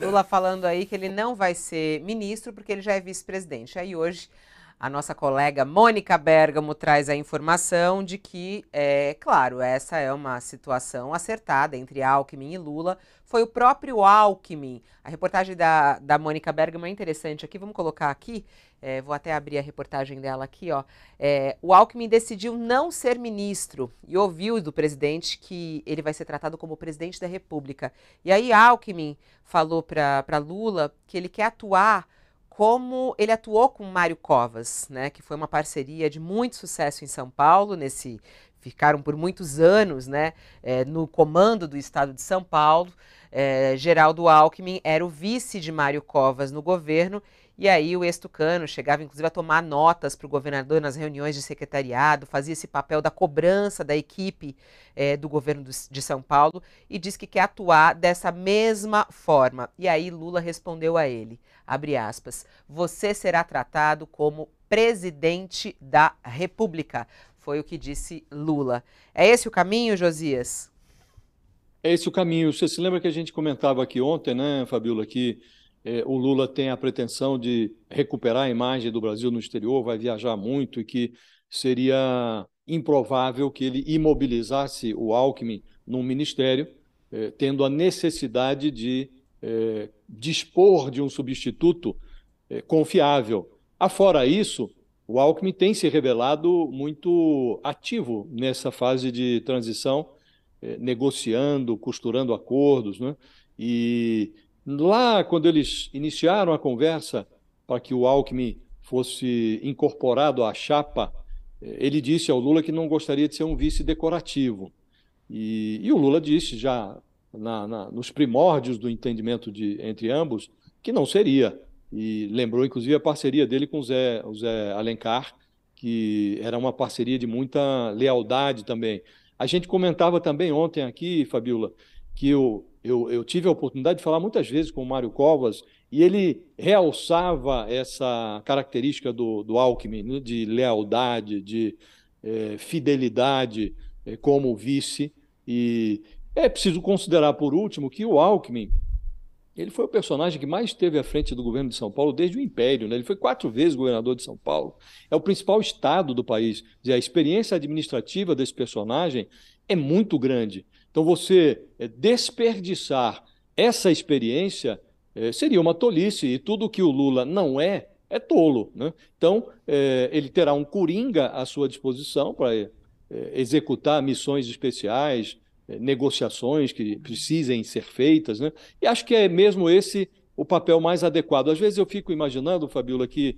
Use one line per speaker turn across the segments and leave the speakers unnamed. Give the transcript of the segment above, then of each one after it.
Lula falando aí que ele não vai ser ministro porque ele já é vice-presidente. Aí hoje a nossa colega Mônica Bergamo traz a informação de que, é claro, essa é uma situação acertada entre Alckmin e Lula. Foi o próprio Alckmin. A reportagem da, da Mônica Bergamo é interessante aqui, vamos colocar aqui. É, vou até abrir a reportagem dela aqui, ó. É, o Alckmin decidiu não ser ministro e ouviu do presidente que ele vai ser tratado como presidente da República. E aí Alckmin falou para Lula que ele quer atuar como ele atuou com Mário Covas, né, que foi uma parceria de muito sucesso em São Paulo, nesse ficaram por muitos anos né, é, no comando do Estado de São Paulo. É, Geraldo Alckmin era o vice de Mário Covas no governo e aí o ex-tucano chegava, inclusive, a tomar notas para o governador nas reuniões de secretariado, fazia esse papel da cobrança da equipe é, do governo do, de São Paulo e diz que quer atuar dessa mesma forma. E aí Lula respondeu a ele, abre aspas, você será tratado como presidente da República. Foi o que disse Lula. É esse o caminho,
Josias? É esse o caminho. Você se lembra que a gente comentava aqui ontem, né, Fabiola, que... Aqui é, o Lula tem a pretensão de recuperar a imagem do Brasil no exterior, vai viajar muito e que seria improvável que ele imobilizasse o Alckmin num ministério, é, tendo a necessidade de é, dispor de um substituto confiável. Afora isso, o Alckmin tem se revelado muito ativo nessa fase de transição, negociando, costurando acordos, né? E Lá, quando eles iniciaram a conversa para que o Alckmin fosse incorporado à chapa, eh, ele disse ao Lula que não gostaria de ser um vice decorativo. E, e o Lula disse já na, na, nos primórdios do entendimento de, entre ambos que não seria. E lembrou, inclusive, a parceria dele com o Zé, o Zé Alencar, que era uma parceria de muita lealdade também. A gente comentava também ontem aqui, Fabiola, que eu, eu, eu tive a oportunidade de falar muitas vezes com o Mário Covas, e ele realçava essa característica do, do Alckmin, né, de lealdade, de é, fidelidade é, como vice. E é preciso considerar, por último, que o Alckmin ele foi o personagem que mais esteve à frente do governo de São Paulo desde o Império. Né? Ele foi quatro vezes governador de São Paulo. É o principal estado do país. e a experiência administrativa desse personagem é muito grande. Então, você eh, desperdiçar essa experiência eh, seria uma tolice, e tudo que o Lula não é, é tolo. Né? Então, eh, ele terá um coringa à sua disposição para executar missões especiais, negociações que precisem ser feitas. Né? E acho que é mesmo esse o papel mais adequado. Às vezes eu fico imaginando, Fabiola, que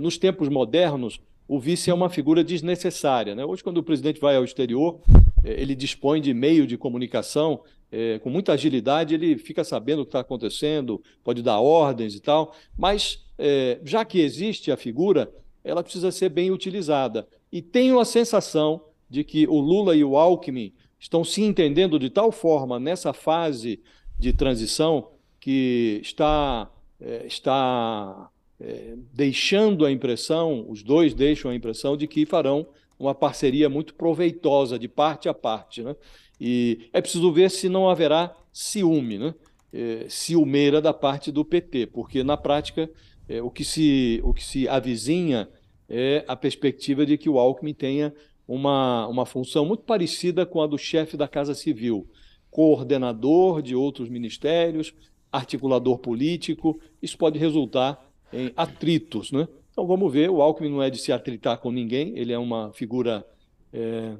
nos tempos modernos o vice é uma figura desnecessária. Né? Hoje, quando o presidente vai ao exterior, eh, ele dispõe de meio de comunicação é, com muita agilidade, ele fica sabendo o que está acontecendo, pode dar ordens e tal, mas é, já que existe a figura, ela precisa ser bem utilizada. E tenho a sensação de que o Lula e o Alckmin estão se entendendo de tal forma nessa fase de transição que está, é, está é, deixando a impressão, os dois deixam a impressão de que farão uma parceria muito proveitosa de parte a parte. Né? E é preciso ver se não haverá ciúme, né? É, ciumeira da parte do PT, porque na prática é, o, que se, o que se avizinha é a perspectiva de que o Alckmin tenha uma, uma função muito parecida com a do chefe da Casa Civil, coordenador de outros ministérios, articulador político. Isso pode resultar em atritos. Né? Então vamos ver, o Alckmin não é de se atritar com ninguém, ele é uma figura é,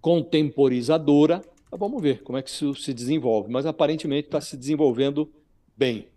contemporizadora. Então, vamos ver como é que isso se desenvolve, mas aparentemente está se desenvolvendo bem.